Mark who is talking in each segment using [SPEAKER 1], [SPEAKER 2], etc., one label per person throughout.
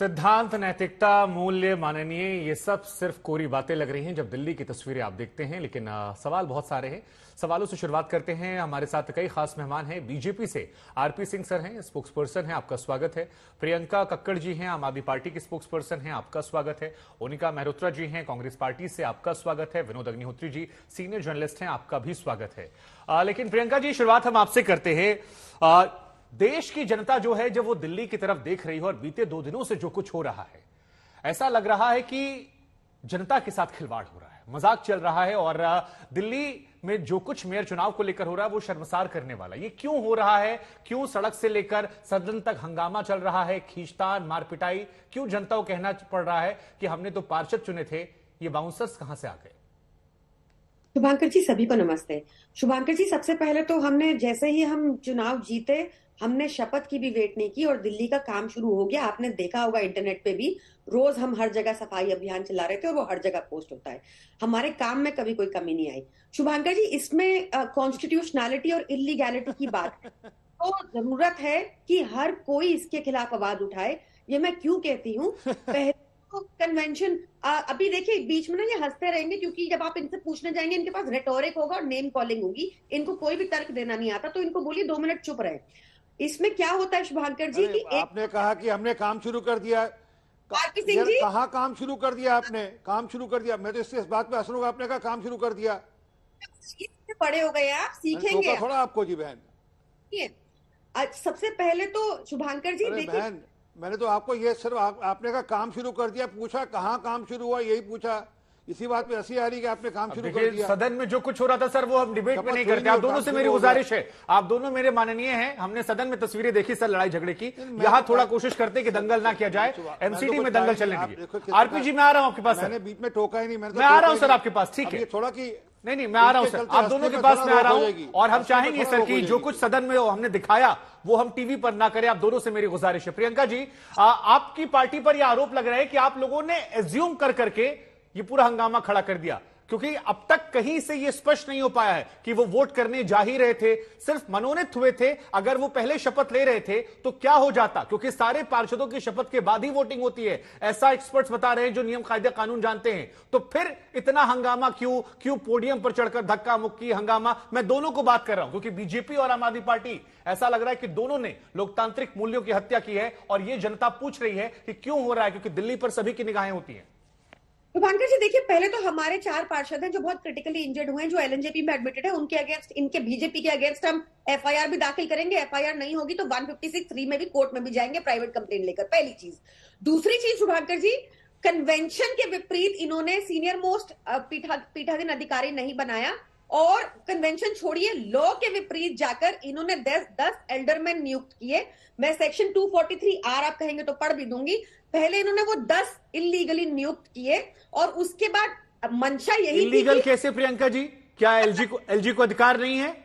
[SPEAKER 1] सिद्धांत नैतिकता मूल्य माननीय ये सब सिर्फ कोरी बातें लग रही हैं जब दिल्ली की तस्वीरें आप देखते हैं लेकिन आ, सवाल बहुत सारे हैं सवालों से शुरुआत करते हैं हमारे साथ कई खास मेहमान हैं बीजेपी से आरपी सिंह सर हैं स्पोक्स पर्सन है आपका स्वागत है प्रियंका कक्कड़ जी हैं आम आदमी पार्टी की स्पोक्स पर्सन है आपका स्वागत है ओनिका मेहरोत्रा जी हैं कांग्रेस पार्टी से आपका स्वागत है विनोद अग्निहोत्री जी सीनियर जर्नलिस्ट हैं आपका भी स्वागत है लेकिन प्रियंका जी शुरुआत हम आपसे करते हैं देश की जनता जो है जब वो दिल्ली की तरफ देख रही हो और बीते दो दिनों से जो कुछ हो रहा है ऐसा लग रहा है कि जनता के साथ खिलवाड़ हो रहा है मजाक चल रहा है और दिल्ली में जो कुछ मेयर चुनाव को लेकर हो रहा है वो शर्मसार करने वाला ये क्यों हो रहा है क्यों सड़क से लेकर सदन तक हंगामा चल रहा है खींचतान मारपिटाई क्यों जनता को कहना पड़ रहा है कि हमने तो पार्षद चुने थे ये बाउंसर्स कहां से आ गए
[SPEAKER 2] शुभांकर जी सभी को नमस्ते शुभांकर जी सबसे पहले तो हमने जैसे ही हम चुनाव जीते हमने शपथ की भी वेट नहीं की और दिल्ली का काम शुरू हो गया आपने देखा होगा इंटरनेट पे भी रोज हम हर जगह सफाई अभियान चला रहे थे और वो हर जगह पोस्ट होता है हमारे काम में कभी कोई कमी नहीं आई शुभांकर जी इसमें कॉन्स्टिट्यूशनैलिटी और इलीगैलिटी की बात तो जरूरत है कि हर कोई इसके खिलाफ आवाज उठाए ये मैं क्यों कहती हूँ पहले कन्वेंशन तो अभी देखिए बीच में ना ये हंसते रहेंगे क्योंकि जब आप इनसे पूछने जाएंगे इनके पास रेटोरिक होगा और नेम कॉलिंग होगी इनको कोई भी तर्क देना नहीं आता तो इनको
[SPEAKER 1] बोलिए दो मिनट चुप रहे इसमें क्या होता है शुभांकर जी की आपने एक... कहा कि हमने काम शुरू कर दिया कहा काम शुरू कर दिया आपने काम शुरू कर दिया मैं तो इससे इस बात पे असर होगा आपने कहा काम शुरू कर दिया बड़े हो गए आप सीखेंगे थोड़ा आपको जी
[SPEAKER 2] बहन
[SPEAKER 1] सबसे पहले तो
[SPEAKER 2] शुभांकर जी बहन
[SPEAKER 1] मैंने तो आपको ये सिर्फ आप, आपने कहा काम शुरू कर दिया पूछा कहाँ काम शुरू हुआ यही पूछा इसी बात पे हंसी आ रही है आपने काम शुरू कर दिया सदन में जो कुछ हो रहा था सर वो हम डिबेट में नहीं करते आप दोनों से तो मेरी गुजारिश है आप दोनों मेरे माननीय हैं हमने सदन में तस्वीरें देखी सर लड़ाई झगड़े की यहाँ तो थोड़ा कोशिश करते कि दंगल ना किया जाए एमसीडी तो में दंगल चलने दीजिए आरपीजी में आ रहा हूँ आपके पास मैंने बीच में टोका ही नहीं मैं आ रहा हूँ सर आपके पास ठीक है थोड़ा की नहीं नहीं मैं आ रहा हूँ सर आप दोनों के पास मैं आ रहा हूँ और हम चाहेंगे सर की जो कुछ सदन में हमने दिखाया वो हम टीवी पर ना करें आप दोनों से मेरी गुजारिश है प्रियंका जी आपकी पार्टी पर यह आरोप लग रहा है कि आप लोगों ने एज्यूम कर करके ये पूरा हंगामा खड़ा कर दिया क्योंकि अब तक कहीं से यह स्पष्ट नहीं हो पाया है कि वो वोट करने जा ही रहे थे सिर्फ मनोनीत हुए थे अगर वो पहले शपथ ले रहे थे तो क्या हो जाता क्योंकि सारे पार्षदों की शपथ के बाद ही वोटिंग होती है ऐसा एक्सपर्ट्स बता रहे हैं जो नियम कायदे कानून जानते हैं तो फिर इतना हंगामा क्यों क्यों पोडियम पर चढ़कर धक्का मुक्की हंगामा मैं दोनों को बात कर रहा हूं क्योंकि बीजेपी और आम आदमी पार्टी ऐसा लग रहा है कि दोनों ने लोकतांत्रिक मूल्यों की हत्या की है और यह जनता पूछ रही है कि क्यों हो रहा है क्योंकि दिल्ली पर सभी की निगाहें होती हैं
[SPEAKER 2] रूपांकर तो जी देखिए पहले तो हमारे चार पार्षद हैं जो बहुत क्रिटिकली इंजर्ड हुए हैं जो एलएनजेपी में एडमिटेड है उनके अगेंस्ट इनके बीजेपी के अगेंस्ट हम एफआईआर भी दाखिल करेंगे एफआईआर नहीं होगी तो सिक्स थ्री में भी कोर्ट में भी जाएंगे प्राइवेट कंप्लेन लेकर पहली चीज दूसरी चीज शुभांकर जी कन्वेंशन के विपरीत इन्होंने सीनियर मोस्ट पीठाधीन अधिकारी नहीं बनाया और कन्वेंशन छोड़िए लॉ के विपरीत जाकर इन्होंने दस दस एल्डरमैन नियुक्त किए मैं सेक्शन 243 आर आप कहेंगे तो पढ़ भी दूंगी पहले इन्होंने वो दस इलीगली नियुक्त किए और उसके बाद मंशा यही इलीगल
[SPEAKER 1] कैसे प्रियंका जी क्या एलजी अच्छा। को एलजी को अधिकार नहीं है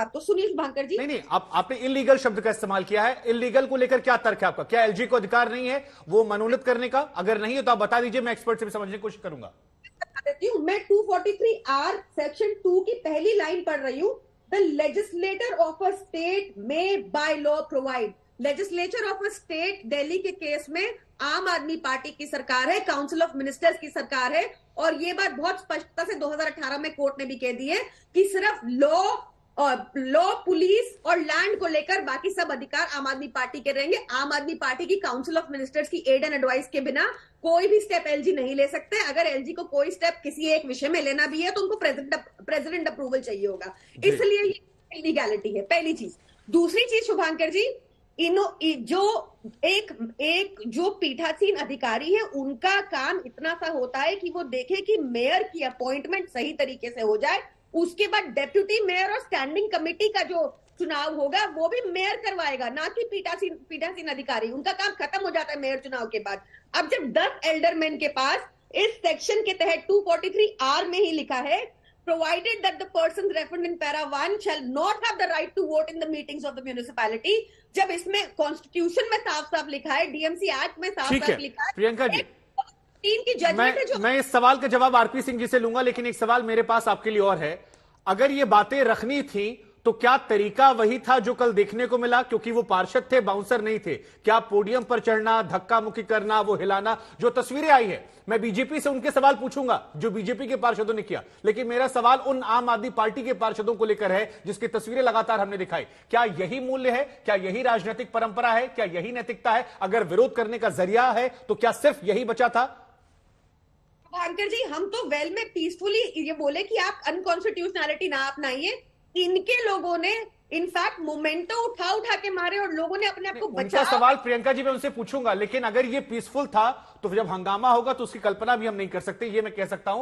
[SPEAKER 1] आप तो सुनील भांकर जी नहीं नहीं आप आपने इलीगल शब्द का इस्तेमाल किया है इलीगल को लेकर क्या तर्क है आपका क्या एलजी को अधिकार नहीं है वो मनोनीत करने का अगर नहीं है तो आप बता दीजिए मैं एक्सपर्ट से भी समझने की कोशिश करूंगा
[SPEAKER 2] बता देती हूँ मैं 243 आर सेक्शन 2 की पहली लाइन पढ़ रही हूँ the legislator of a state may by law provide legislature of a state Delhi के केस में आम आदमी पार्टी की सरकार है काउंसिल ऑफ मिनिस्टर्स की सरकार है और ये बात बहुत स्पष्टता से 2018 में कोर्ट ने भी कह दी है कि सिर्फ लॉ लॉ पुलिस और लैंड को लेकर बाकी सब अधिकार आम आदमी पार्टी के रहेंगे आम आदमी पार्टी की काउंसिल ऑफ मिनिस्टर्स की एड एंड एडवाइस के बिना कोई भी स्टेप एलजी नहीं ले सकते अगर एलजी को कोई स्टेप किसी एक विषय में लेना भी है तो उनको प्रेसिडेंट प्रेसिडेंट अप्रूवल चाहिए होगा इसलिए ये इलीगैलिटी है पहली चीज दूसरी चीज शुभांकर जी इनो जो एक एक जो पीठासीन अधिकारी है उनका काम इतना सा होता है कि वो देखे कि मेयर की अपॉइंटमेंट सही तरीके से हो जाए उसके बाद डेप्यूटी मेयर और स्टैंडिंग कमेटी का जो चुनाव होगा वो भी मेयर करवाएगा ना कि पीठासीन पीठासीन अधिकारी उनका काम खत्म हो जाता है मेयर चुनाव के बाद अब जब दस एल्डरमैन के पास इस सेक्शन के तहत 243 आर में ही लिखा है provided that the person referenced in para 1 shall not have the right to vote in the meetings of the municipality जब इसमें कॉन्स्टिट्यूशन में साफ साफ लिखा है डीएमसी एक्ट में साफ साफ लिखा है प्रियंका जी टीम की जजमेंट है जो
[SPEAKER 1] मैं इस सवाल का जवाब आरपी सिंह जी से लूंगा लेकिन एक सवाल मेरे पास आपके लिए और है अगर ये बातें रखनी थी तो क्या तरीका वही था जो कल देखने को मिला क्योंकि वो पार्षद थे बाउंसर नहीं थे क्या पोडियम पर चढ़ना धक्का मुक्की करना वो हिलाना जो तस्वीरें आई है मैं बीजेपी से उनके सवाल पूछूंगा जो बीजेपी के पार्षदों ने किया लेकिन मेरा सवाल उन आम आदमी पार्टी के पार्षदों को लेकर है जिसकी तस्वीरें लगातार हमने दिखाई क्या यही मूल्य है क्या यही राजनीतिक परंपरा है क्या यही नैतिकता है अगर विरोध करने का जरिया है तो क्या सिर्फ यही बचा था
[SPEAKER 2] भांकर जी हम तो वेल में पीसफुली ये बोले कि आप अनकॉन्स्टिट्यूशनैलिटी ना अपनाइए इनके लोगों ने इनफैक्ट मोमेंटो उठा उठा के मारे और लोगों ने अपने आप को बचा सवाल
[SPEAKER 1] प्रियंका जी मैं उनसे पूछूंगा लेकिन अगर ये पीसफुल था तो जब हंगामा होगा तो उसकी कल्पना भी हम नहीं कर सकते ये मैं कह सकता हूं